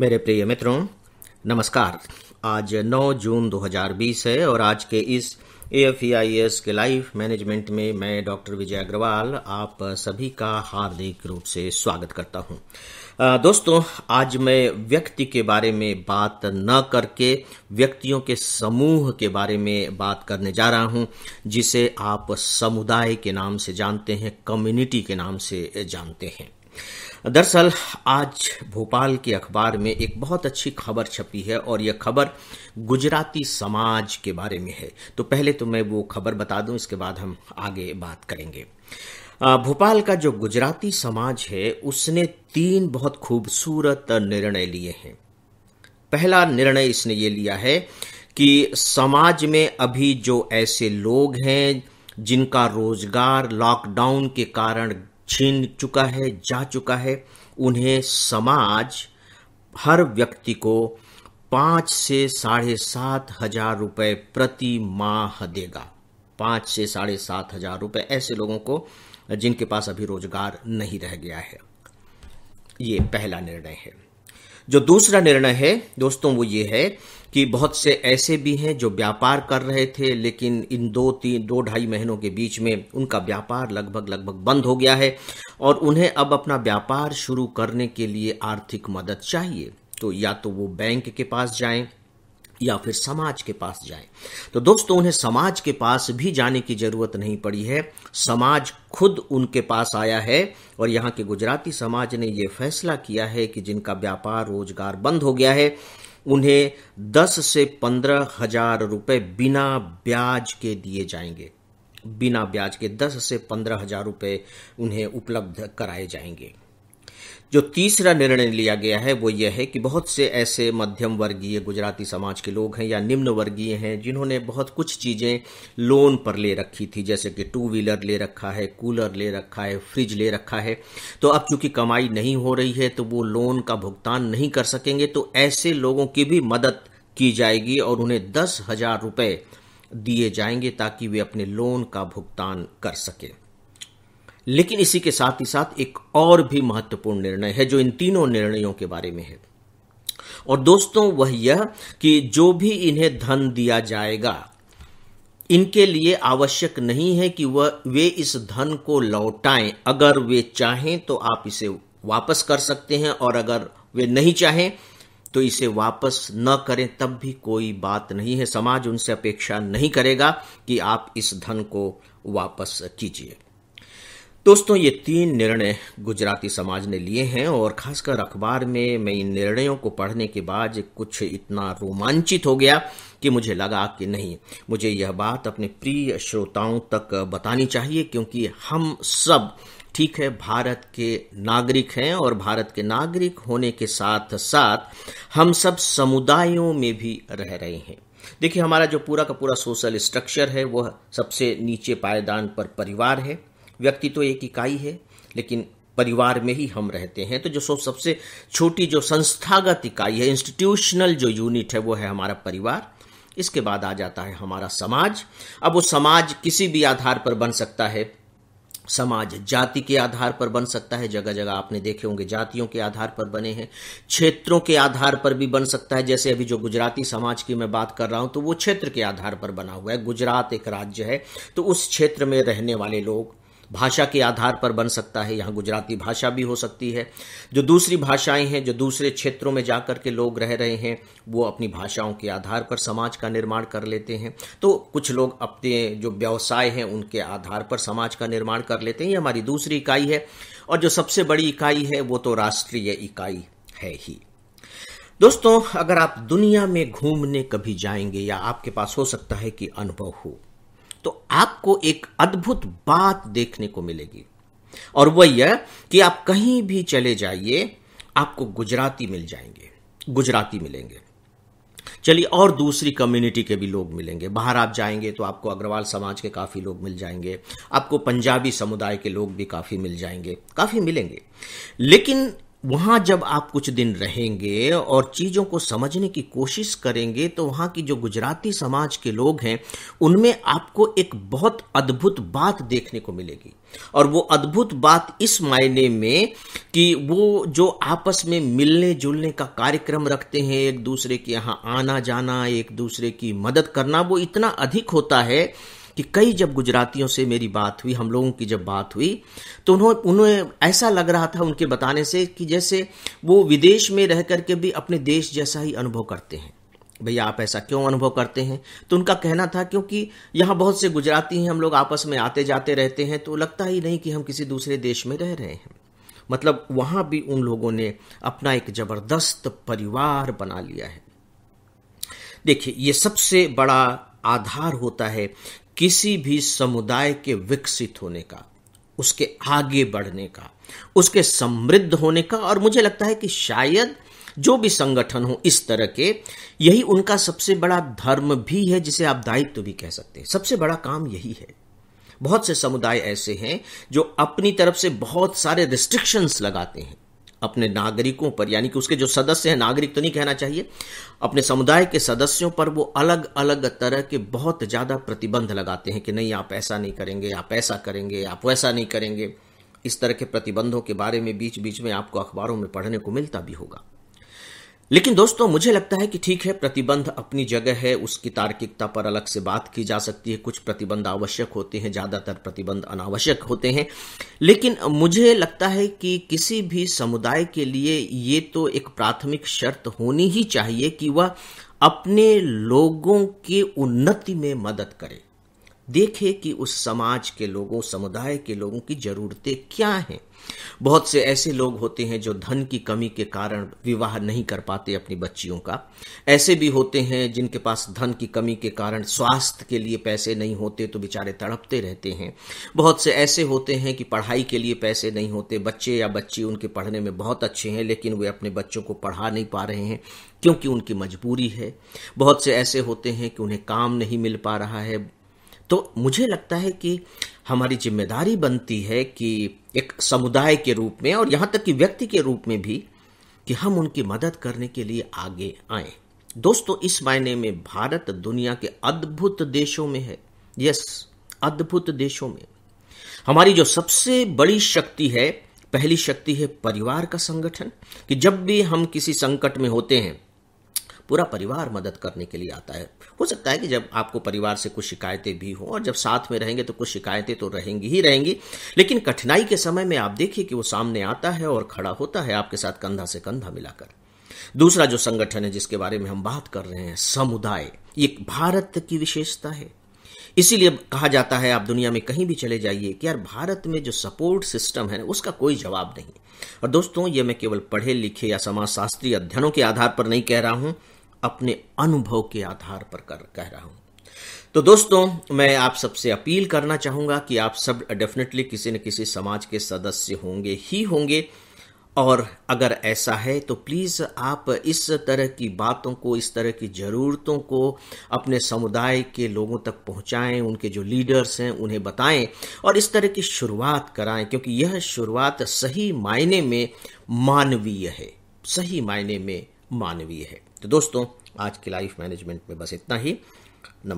मेरे प्रिय मित्रों नमस्कार आज 9 जून 2020 है और आज के इस एफ e के लाइफ मैनेजमेंट में मैं डॉक्टर विजय अग्रवाल आप सभी का हार्दिक रूप से स्वागत करता हूं दोस्तों आज मैं व्यक्ति के बारे में बात न करके व्यक्तियों के समूह के बारे में बात करने जा रहा हूं जिसे आप समुदाय के नाम से जानते हैं कम्युनिटी के नाम से जानते हैं दरअसल आज भोपाल के अखबार में एक बहुत अच्छी खबर छपी है और यह खबर गुजराती समाज के बारे में है तो पहले तो मैं वो खबर बता दूं इसके बाद हम आगे बात करेंगे भोपाल का जो गुजराती समाज है उसने तीन बहुत खूबसूरत निर्णय लिए हैं पहला निर्णय इसने ये लिया है कि समाज में अभी जो ऐसे लोग हैं जिनका रोजगार लॉकडाउन के कारण छीन चुका है जा चुका है उन्हें समाज हर व्यक्ति को पांच से साढ़े सात हजार रुपये प्रति माह देगा पांच से साढ़े सात हजार रुपये ऐसे लोगों को जिनके पास अभी रोजगार नहीं रह गया है ये पहला निर्णय है जो दूसरा निर्णय है दोस्तों वो ये है कि बहुत से ऐसे भी हैं जो व्यापार कर रहे थे लेकिन इन दो तीन दो ढाई महीनों के बीच में उनका व्यापार लगभग लगभग बंद हो गया है और उन्हें अब अपना व्यापार शुरू करने के लिए आर्थिक मदद चाहिए तो या तो वो बैंक के पास जाएं या फिर समाज के पास जाएं तो दोस्तों उन्हें समाज के पास भी जाने की जरूरत नहीं पड़ी है समाज खुद उनके पास आया है और यहाँ के गुजराती समाज ने ये फैसला किया है कि जिनका व्यापार रोजगार बंद हो गया है उन्हें दस से पंद्रह हजार रुपये बिना ब्याज के दिए जाएंगे बिना ब्याज के दस से पंद्रह हजार रुपये उन्हें उपलब्ध कराए जाएंगे जो तीसरा निर्णय लिया गया है वो यह है कि बहुत से ऐसे मध्यम वर्गीय गुजराती समाज के लोग हैं या निम्न वर्गीय हैं जिन्होंने बहुत कुछ चीज़ें लोन पर ले रखी थी जैसे कि टू व्हीलर ले रखा है कूलर ले रखा है फ्रिज ले रखा है तो अब चूंकि कमाई नहीं हो रही है तो वो लोन का भुगतान नहीं कर सकेंगे तो ऐसे लोगों की भी मदद की जाएगी और उन्हें दस हजार रुपये दिए जाएंगे ताकि वे अपने लोन का भुगतान कर सकें लेकिन इसी के साथ ही साथ एक और भी महत्वपूर्ण निर्णय है जो इन तीनों निर्णयों के बारे में है और दोस्तों वह यह कि जो भी इन्हें धन दिया जाएगा इनके लिए आवश्यक नहीं है कि वह वे इस धन को लौटाएं अगर वे चाहें तो आप इसे वापस कर सकते हैं और अगर वे नहीं चाहें तो इसे वापस न करें तब भी कोई बात नहीं है समाज उनसे अपेक्षा नहीं करेगा कि आप इस धन को वापस कीजिए दोस्तों ये तीन निर्णय गुजराती समाज ने लिए हैं और खासकर अखबार में मैं इन निर्णयों को पढ़ने के बाद कुछ इतना रोमांचित हो गया कि मुझे लगा कि नहीं मुझे यह बात अपने प्रिय श्रोताओं तक बतानी चाहिए क्योंकि हम सब ठीक है भारत के नागरिक हैं और भारत के नागरिक होने के साथ साथ हम सब समुदायों में भी रह रहे हैं देखिए हमारा जो पूरा का पूरा सोशल स्ट्रक्चर है वह सबसे नीचे पायदान पर परिवार है व्यक्ति तो एक इकाई है लेकिन परिवार में ही हम रहते हैं तो जो सो सबसे छोटी जो संस्थागत इकाई है इंस्टीट्यूशनल जो यूनिट है वो है हमारा परिवार इसके बाद आ जाता है हमारा समाज अब वो समाज किसी भी आधार पर बन सकता है समाज जाति के आधार पर बन सकता है जगह जगह आपने देखे होंगे जातियों के आधार पर बने हैं क्षेत्रों के आधार पर भी बन सकता है जैसे अभी जो गुजराती समाज की मैं बात कर रहा हूं तो वो क्षेत्र के आधार पर बना हुआ है गुजरात एक राज्य है तो उस क्षेत्र में रहने वाले लोग भाषा के आधार पर बन सकता है यहाँ गुजराती भाषा भी हो सकती है जो दूसरी भाषाएं हैं जो दूसरे क्षेत्रों में जाकर के लोग रह रहे हैं वो अपनी भाषाओं के आधार पर समाज का निर्माण कर लेते हैं तो कुछ लोग अपने जो व्यवसाय हैं उनके आधार पर समाज का निर्माण कर लेते हैं ये हमारी दूसरी इकाई है और जो सबसे बड़ी इकाई है वो तो राष्ट्रीय इकाई है ही दोस्तों अगर आप दुनिया में घूमने कभी जाएंगे या आपके पास हो सकता है कि अनुभव हो तो आपको एक अद्भुत बात देखने को मिलेगी और वह यह कि आप कहीं भी चले जाइए आपको गुजराती मिल जाएंगे गुजराती मिलेंगे चलिए और दूसरी कम्युनिटी के भी लोग मिलेंगे बाहर आप जाएंगे तो आपको अग्रवाल समाज के काफ़ी लोग मिल जाएंगे आपको पंजाबी समुदाय के लोग भी काफ़ी मिल जाएंगे काफ़ी मिलेंगे लेकिन वहां जब आप कुछ दिन रहेंगे और चीज़ों को समझने की कोशिश करेंगे तो वहां की जो गुजराती समाज के लोग हैं उनमें आपको एक बहुत अद्भुत बात देखने को मिलेगी और वो अद्भुत बात इस मायने में कि वो जो आपस में मिलने जुलने का कार्यक्रम रखते हैं एक दूसरे के यहाँ आना जाना एक दूसरे की मदद करना वो इतना अधिक होता है कि कई जब गुजरातियों से मेरी बात हुई हम लोगों की जब बात हुई तो उन्हों, उन्हें ऐसा लग रहा था उनके बताने से कि जैसे वो विदेश में रह करके भी अपने देश जैसा ही अनुभव करते हैं भैया आप ऐसा क्यों अनुभव करते हैं तो उनका कहना था क्योंकि यहाँ बहुत से गुजराती हैं हम लोग आपस में आते जाते रहते हैं तो लगता ही नहीं कि हम किसी दूसरे देश में रह रहे हैं मतलब वहां भी उन लोगों ने अपना एक जबरदस्त परिवार बना लिया है देखिए ये सबसे बड़ा आधार होता है किसी भी समुदाय के विकसित होने का उसके आगे बढ़ने का उसके समृद्ध होने का और मुझे लगता है कि शायद जो भी संगठन हो इस तरह के यही उनका सबसे बड़ा धर्म भी है जिसे आप दायित्व तो भी कह सकते हैं सबसे बड़ा काम यही है बहुत से समुदाय ऐसे हैं जो अपनी तरफ से बहुत सारे रिस्ट्रिक्शंस लगाते हैं अपने नागरिकों पर यानी कि उसके जो सदस्य हैं नागरिक तो नहीं कहना चाहिए अपने समुदाय के सदस्यों पर वो अलग अलग तरह के बहुत ज़्यादा प्रतिबंध लगाते हैं कि नहीं आप ऐसा नहीं करेंगे आप ऐसा करेंगे आप वैसा नहीं करेंगे इस तरह के प्रतिबंधों के बारे में बीच बीच में आपको अखबारों में पढ़ने को मिलता भी होगा लेकिन दोस्तों मुझे लगता है कि ठीक है प्रतिबंध अपनी जगह है उसकी तार्किकता पर अलग से बात की जा सकती है कुछ प्रतिबंध आवश्यक होते हैं ज़्यादातर प्रतिबंध अनावश्यक होते हैं लेकिन मुझे लगता है कि किसी भी समुदाय के लिए ये तो एक प्राथमिक शर्त होनी ही चाहिए कि वह अपने लोगों की उन्नति में मदद करे देखे कि उस समाज के लोगों समुदाय के लोगों की ज़रूरतें क्या हैं बहुत से ऐसे लोग होते हैं जो धन की कमी के कारण विवाह नहीं कर पाते अपनी बच्चियों का ऐसे भी होते हैं जिनके पास धन की कमी के कारण स्वास्थ्य के लिए पैसे नहीं होते तो बेचारे तड़पते रहते हैं बहुत से ऐसे होते हैं कि पढ़ाई के लिए पैसे नहीं होते बच्चे या बच्ची उनके पढ़ने में बहुत अच्छे हैं लेकिन वे अपने बच्चों को पढ़ा नहीं पा रहे हैं क्योंकि उनकी मजबूरी है बहुत से ऐसे होते हैं कि उन्हें काम नहीं मिल पा रहा है तो मुझे लगता है कि हमारी जिम्मेदारी बनती है कि एक समुदाय के रूप में और यहाँ तक कि व्यक्ति के रूप में भी कि हम उनकी मदद करने के लिए आगे आए दोस्तों इस मायने में भारत दुनिया के अद्भुत देशों में है यस अद्भुत देशों में हमारी जो सबसे बड़ी शक्ति है पहली शक्ति है परिवार का संगठन कि जब भी हम किसी संकट में होते हैं पूरा परिवार मदद करने के लिए आता है हो सकता है कि जब आपको परिवार से कुछ शिकायतें भी हों और जब साथ में रहेंगे तो कुछ शिकायतें तो रहेंगी ही रहेंगी लेकिन कठिनाई के समय में आप देखिए कि वो सामने आता है और खड़ा होता है आपके साथ कंधा से कंधा मिलाकर दूसरा जो संगठन है जिसके बारे में हम बात कर रहे हैं समुदाय ये भारत की विशेषता है इसीलिए कहा जाता है आप दुनिया में कहीं भी चले जाइए कि यार भारत में जो सपोर्ट सिस्टम है उसका कोई जवाब नहीं और दोस्तों ये मैं केवल पढ़े लिखे या समाजशास्त्री अध्ययनों के आधार पर नहीं कह रहा हूं अपने अनुभव के आधार पर कर कह रहा हूं तो दोस्तों मैं आप सबसे अपील करना चाहूंगा कि आप सब डेफिनेटली किसी न किसी समाज के सदस्य होंगे ही होंगे और अगर ऐसा है तो प्लीज़ आप इस तरह की बातों को इस तरह की ज़रूरतों को अपने समुदाय के लोगों तक पहुंचाएं उनके जो लीडर्स हैं उन्हें बताएं और इस तरह की शुरुआत कराएं क्योंकि यह शुरुआत सही मायने में मानवीय है सही मायने में मानवीय है तो दोस्तों आज की लाइफ मैनेजमेंट में बस इतना ही नमस्कार